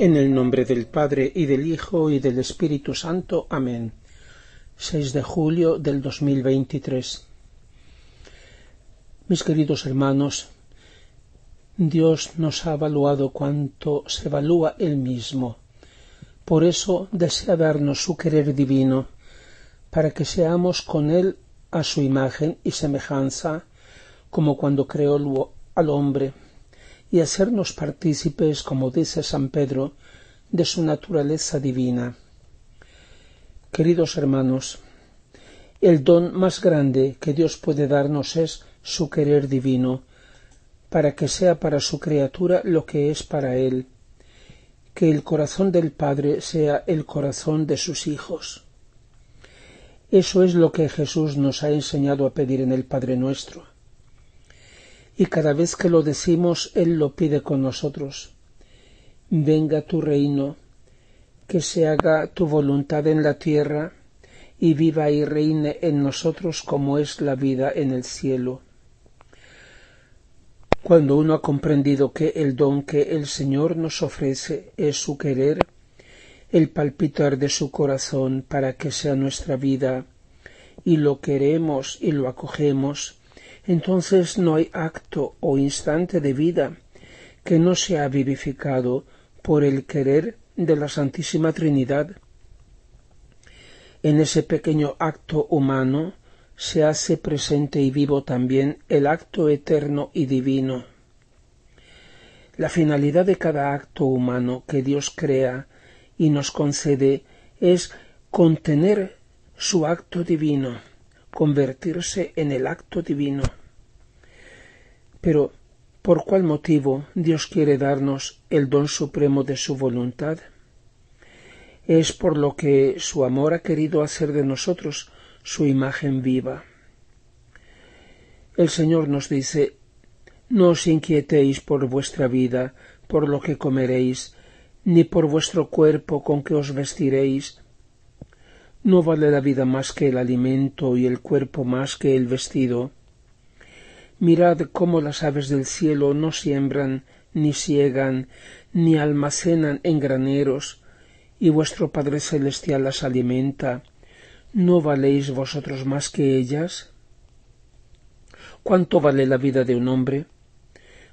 En el nombre del Padre y del Hijo y del Espíritu Santo. Amén. 6 de julio del 2023. Mis queridos hermanos, Dios nos ha evaluado cuanto se evalúa Él mismo. Por eso desea darnos su querer divino, para que seamos con Él a su imagen y semejanza, como cuando creó al hombre y hacernos partícipes, como dice San Pedro, de su naturaleza divina. Queridos hermanos, el don más grande que Dios puede darnos es su querer divino, para que sea para su criatura lo que es para él, que el corazón del Padre sea el corazón de sus hijos. Eso es lo que Jesús nos ha enseñado a pedir en el Padre nuestro y cada vez que lo decimos Él lo pide con nosotros. Venga tu reino, que se haga tu voluntad en la tierra, y viva y reine en nosotros como es la vida en el cielo. Cuando uno ha comprendido que el don que el Señor nos ofrece es su querer, el palpitar de su corazón para que sea nuestra vida, y lo queremos y lo acogemos, entonces no hay acto o instante de vida que no sea vivificado por el querer de la Santísima Trinidad. En ese pequeño acto humano se hace presente y vivo también el acto eterno y divino. La finalidad de cada acto humano que Dios crea y nos concede es contener su acto divino convertirse en el acto divino. Pero, ¿por cuál motivo Dios quiere darnos el don supremo de su voluntad? Es por lo que su amor ha querido hacer de nosotros su imagen viva. El Señor nos dice, no os inquietéis por vuestra vida, por lo que comeréis, ni por vuestro cuerpo con que os vestiréis, no vale la vida más que el alimento y el cuerpo más que el vestido. Mirad cómo las aves del cielo no siembran, ni siegan, ni almacenan en graneros, y vuestro Padre Celestial las alimenta. ¿No valéis vosotros más que ellas? ¿Cuánto vale la vida de un hombre?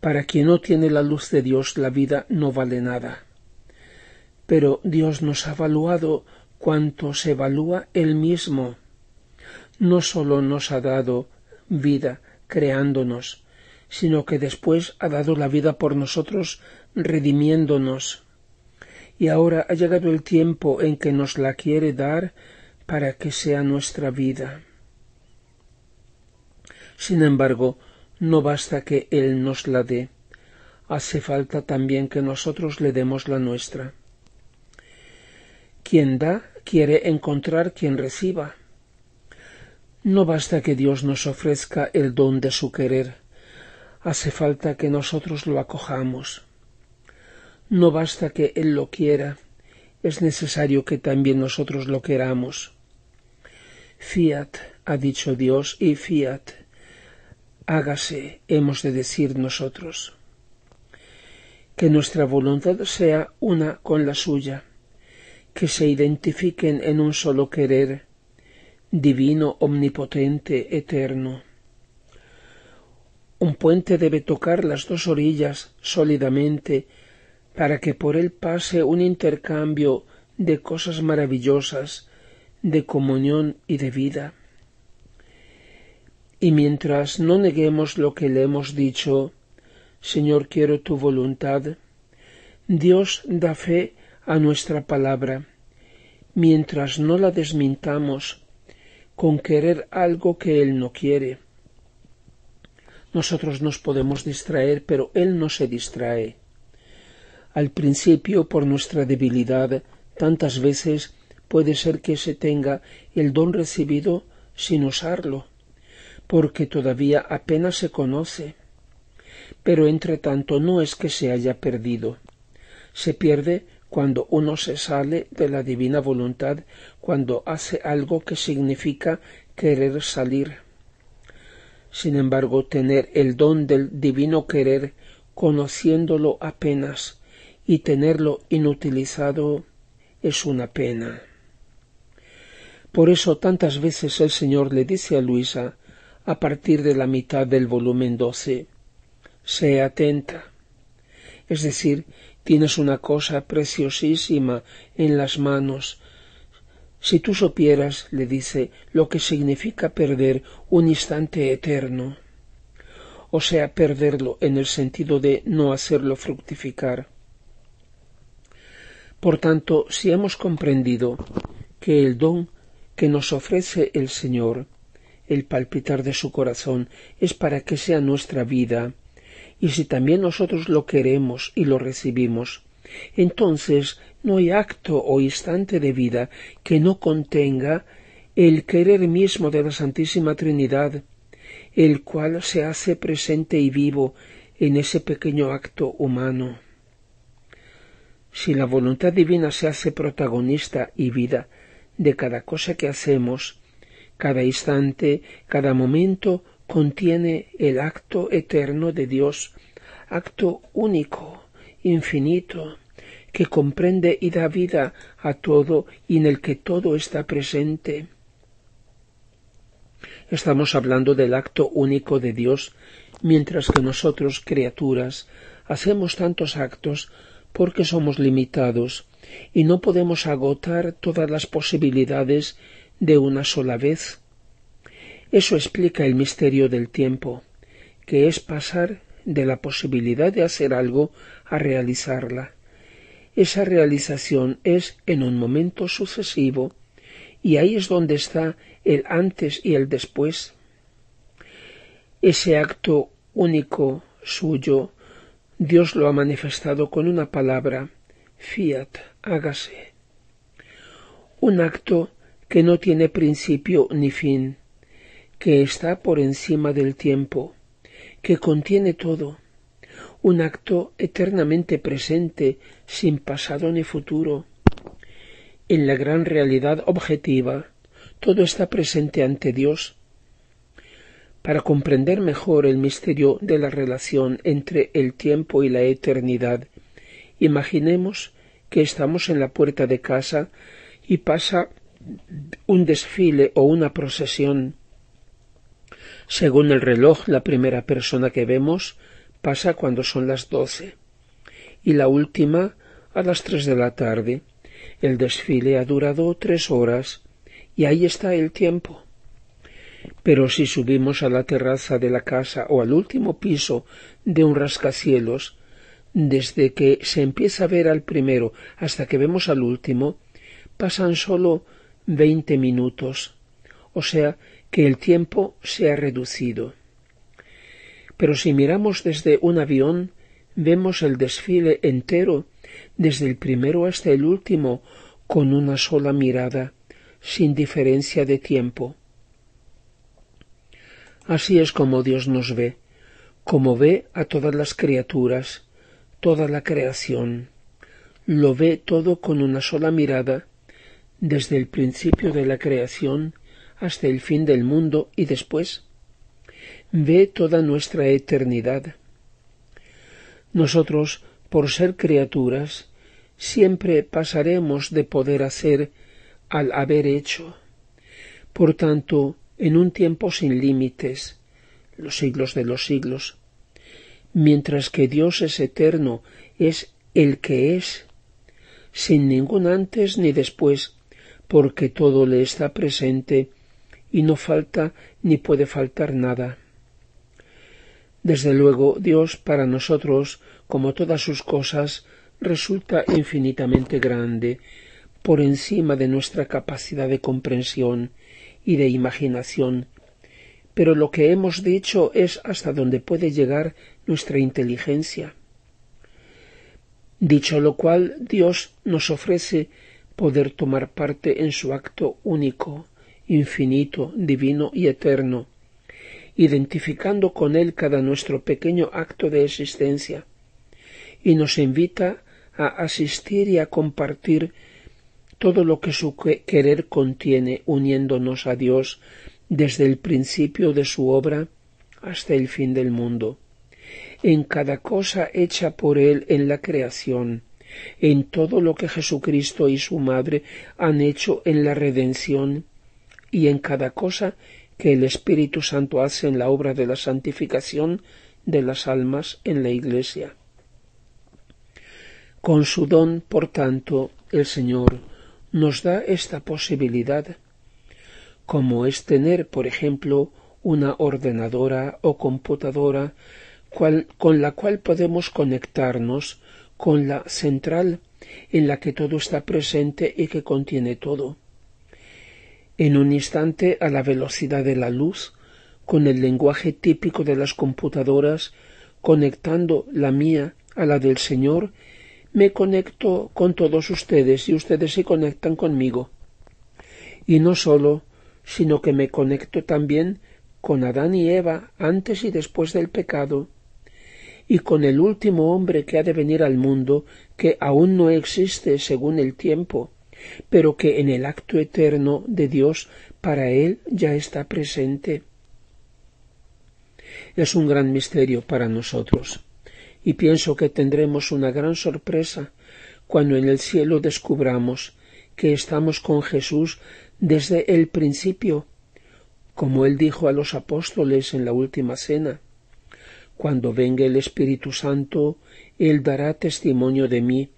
Para quien no tiene la luz de Dios, la vida no vale nada. Pero Dios nos ha valuado cuanto se evalúa él mismo. No sólo nos ha dado vida creándonos, sino que después ha dado la vida por nosotros redimiéndonos. Y ahora ha llegado el tiempo en que nos la quiere dar para que sea nuestra vida. Sin embargo, no basta que Él nos la dé, hace falta también que nosotros le demos la nuestra. Quien da quiere encontrar quien reciba. No basta que Dios nos ofrezca el don de su querer, hace falta que nosotros lo acojamos. No basta que Él lo quiera, es necesario que también nosotros lo queramos. Fiat, ha dicho Dios, y fiat, hágase, hemos de decir nosotros. Que nuestra voluntad sea una con la suya, que se identifiquen en un solo querer, divino, omnipotente, eterno. Un puente debe tocar las dos orillas sólidamente para que por él pase un intercambio de cosas maravillosas, de comunión y de vida. Y mientras no neguemos lo que le hemos dicho, Señor, quiero tu voluntad, Dios da fe a nuestra palabra, mientras no la desmintamos con querer algo que Él no quiere. Nosotros nos podemos distraer, pero Él no se distrae. Al principio, por nuestra debilidad, tantas veces puede ser que se tenga el don recibido sin usarlo, porque todavía apenas se conoce. Pero entre tanto no es que se haya perdido. Se pierde cuando uno se sale de la divina voluntad, cuando hace algo que significa querer salir. Sin embargo, tener el don del divino querer, conociéndolo apenas, y tenerlo inutilizado es una pena. Por eso tantas veces el Señor le dice a Luisa, a partir de la mitad del volumen doce, «Sea atenta. Es decir, Tienes una cosa preciosísima en las manos. Si tú supieras, le dice, lo que significa perder un instante eterno, o sea, perderlo en el sentido de no hacerlo fructificar. Por tanto, si hemos comprendido que el don que nos ofrece el Señor, el palpitar de su corazón, es para que sea nuestra vida, y si también nosotros lo queremos y lo recibimos, entonces no hay acto o instante de vida que no contenga el querer mismo de la Santísima Trinidad, el cual se hace presente y vivo en ese pequeño acto humano. Si la voluntad divina se hace protagonista y vida de cada cosa que hacemos, cada instante, cada momento contiene el acto eterno de Dios, acto único, infinito, que comprende y da vida a todo y en el que todo está presente. Estamos hablando del acto único de Dios, mientras que nosotros, criaturas, hacemos tantos actos porque somos limitados y no podemos agotar todas las posibilidades de una sola vez. Eso explica el misterio del tiempo, que es pasar de la posibilidad de hacer algo a realizarla. Esa realización es en un momento sucesivo, y ahí es donde está el antes y el después. Ese acto único suyo, Dios lo ha manifestado con una palabra, fiat, hágase. Un acto que no tiene principio ni fin, que está por encima del tiempo, que contiene todo, un acto eternamente presente, sin pasado ni futuro. En la gran realidad objetiva, todo está presente ante Dios. Para comprender mejor el misterio de la relación entre el tiempo y la eternidad, imaginemos que estamos en la puerta de casa y pasa un desfile o una procesión según el reloj, la primera persona que vemos pasa cuando son las doce y la última a las tres de la tarde. El desfile ha durado tres horas y ahí está el tiempo. Pero si subimos a la terraza de la casa o al último piso de un rascacielos, desde que se empieza a ver al primero hasta que vemos al último, pasan sólo veinte minutos, o sea que el tiempo se ha reducido. Pero si miramos desde un avión, vemos el desfile entero, desde el primero hasta el último, con una sola mirada, sin diferencia de tiempo. Así es como Dios nos ve, como ve a todas las criaturas, toda la creación. Lo ve todo con una sola mirada, desde el principio de la creación hasta el fin del mundo y después? Ve toda nuestra eternidad. Nosotros, por ser criaturas, siempre pasaremos de poder hacer al haber hecho. Por tanto, en un tiempo sin límites, los siglos de los siglos, mientras que Dios es eterno, es el que es, sin ningún antes ni después, porque todo le está presente y no falta ni puede faltar nada. Desde luego, Dios para nosotros, como todas sus cosas, resulta infinitamente grande, por encima de nuestra capacidad de comprensión y de imaginación. Pero lo que hemos dicho es hasta donde puede llegar nuestra inteligencia. Dicho lo cual, Dios nos ofrece poder tomar parte en su acto único, infinito, divino y eterno, identificando con Él cada nuestro pequeño acto de existencia, y nos invita a asistir y a compartir todo lo que su querer contiene, uniéndonos a Dios desde el principio de su obra hasta el fin del mundo, en cada cosa hecha por Él en la creación, en todo lo que Jesucristo y su Madre han hecho en la redención y en cada cosa que el Espíritu Santo hace en la obra de la santificación de las almas en la Iglesia. Con su don, por tanto, el Señor nos da esta posibilidad, como es tener, por ejemplo, una ordenadora o computadora con la cual podemos conectarnos con la central en la que todo está presente y que contiene todo en un instante a la velocidad de la luz, con el lenguaje típico de las computadoras, conectando la mía a la del Señor, me conecto con todos ustedes y ustedes se conectan conmigo. Y no solo, sino que me conecto también con Adán y Eva antes y después del pecado, y con el último hombre que ha de venir al mundo, que aún no existe según el tiempo, pero que en el acto eterno de Dios para él ya está presente. Es un gran misterio para nosotros, y pienso que tendremos una gran sorpresa cuando en el cielo descubramos que estamos con Jesús desde el principio, como él dijo a los apóstoles en la última cena. Cuando venga el Espíritu Santo, él dará testimonio de mí,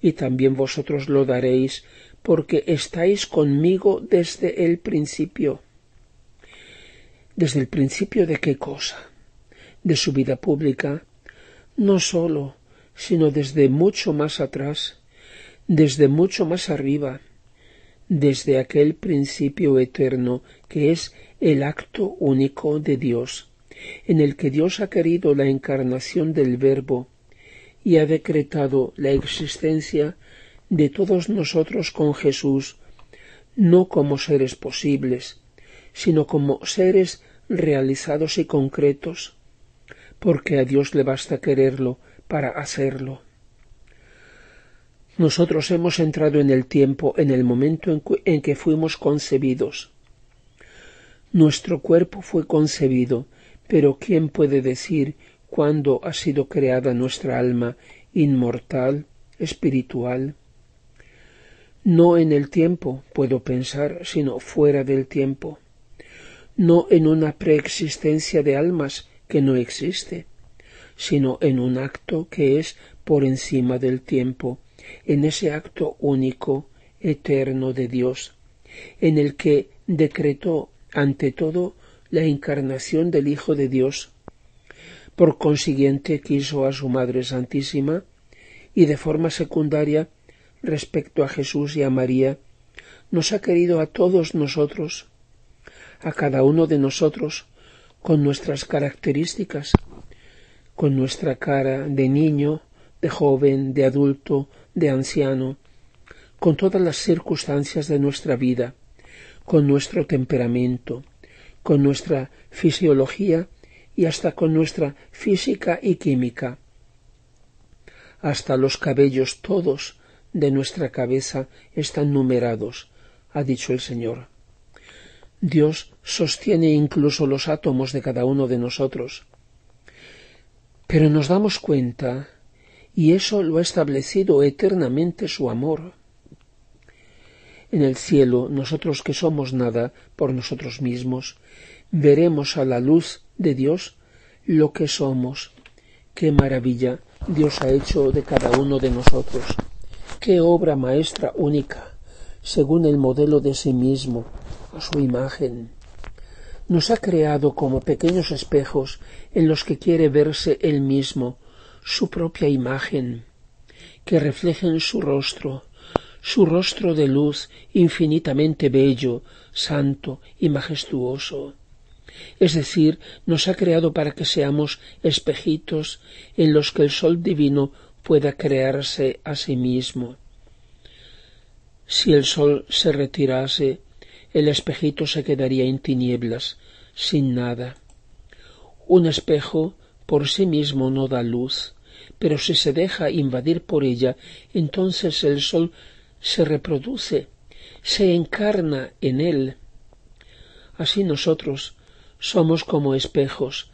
y también vosotros lo daréis, porque estáis conmigo desde el principio. ¿Desde el principio de qué cosa? De su vida pública, no sólo, sino desde mucho más atrás, desde mucho más arriba, desde aquel principio eterno que es el acto único de Dios, en el que Dios ha querido la encarnación del Verbo y ha decretado la existencia de todos nosotros con Jesús, no como seres posibles, sino como seres realizados y concretos, porque a Dios le basta quererlo para hacerlo. Nosotros hemos entrado en el tiempo, en el momento en, que fuimos concebidos. Nuestro cuerpo fue concebido, pero ¿quién puede decir cuándo ha sido creada nuestra alma inmortal, espiritual? No en el tiempo puedo pensar, sino fuera del tiempo. No en una preexistencia de almas que no existe, sino en un acto que es por encima del tiempo, en ese acto único, eterno de Dios, en el que decretó ante todo la encarnación del Hijo de Dios. Por consiguiente quiso a su Madre Santísima y de forma secundaria respecto a Jesús y a María, nos ha querido a todos nosotros, a cada uno de nosotros, con nuestras características, con nuestra cara de niño, de joven, de adulto, de anciano, con todas las circunstancias de nuestra vida, con nuestro temperamento, con nuestra fisiología y hasta con nuestra física y química. Hasta los cabellos todos de nuestra cabeza están numerados, ha dicho el Señor. Dios sostiene incluso los átomos de cada uno de nosotros. Pero nos damos cuenta, y eso lo ha establecido eternamente su amor. En el cielo, nosotros que somos nada por nosotros mismos, veremos a la luz de Dios lo que somos. Qué maravilla Dios ha hecho de cada uno de nosotros. Qué obra maestra única, según el modelo de sí mismo, a su imagen. Nos ha creado como pequeños espejos en los que quiere verse él mismo, su propia imagen, que reflejen su rostro, su rostro de luz infinitamente bello, santo y majestuoso. Es decir, nos ha creado para que seamos espejitos en los que el sol divino pueda crearse a sí mismo. Si el sol se retirase, el espejito se quedaría en tinieblas, sin nada. Un espejo por sí mismo no da luz, pero si se deja invadir por ella, entonces el sol se reproduce, se encarna en él. Así nosotros somos como espejos,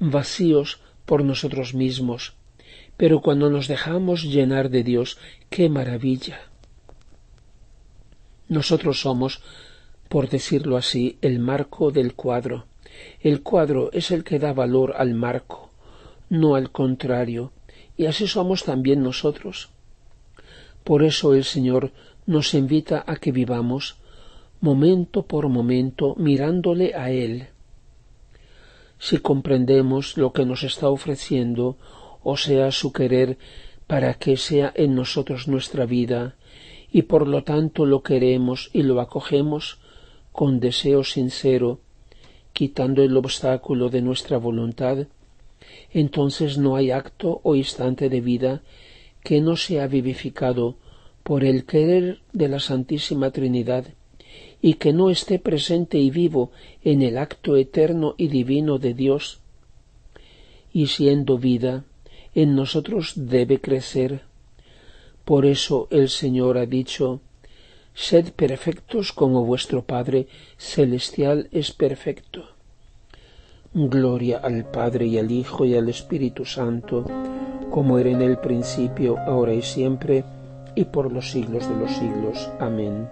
vacíos por nosotros mismos, pero cuando nos dejamos llenar de Dios, qué maravilla. Nosotros somos, por decirlo así, el marco del cuadro. El cuadro es el que da valor al marco, no al contrario, y así somos también nosotros. Por eso el Señor nos invita a que vivamos momento por momento mirándole a Él. Si comprendemos lo que nos está ofreciendo, o sea su querer para que sea en nosotros nuestra vida, y por lo tanto lo queremos y lo acogemos con deseo sincero, quitando el obstáculo de nuestra voluntad, entonces no hay acto o instante de vida que no sea vivificado por el querer de la Santísima Trinidad y que no esté presente y vivo en el acto eterno y divino de Dios, y siendo vida, en nosotros debe crecer. Por eso el Señor ha dicho, Sed perfectos como vuestro Padre Celestial es perfecto. Gloria al Padre y al Hijo y al Espíritu Santo, como era en el principio, ahora y siempre, y por los siglos de los siglos. Amén.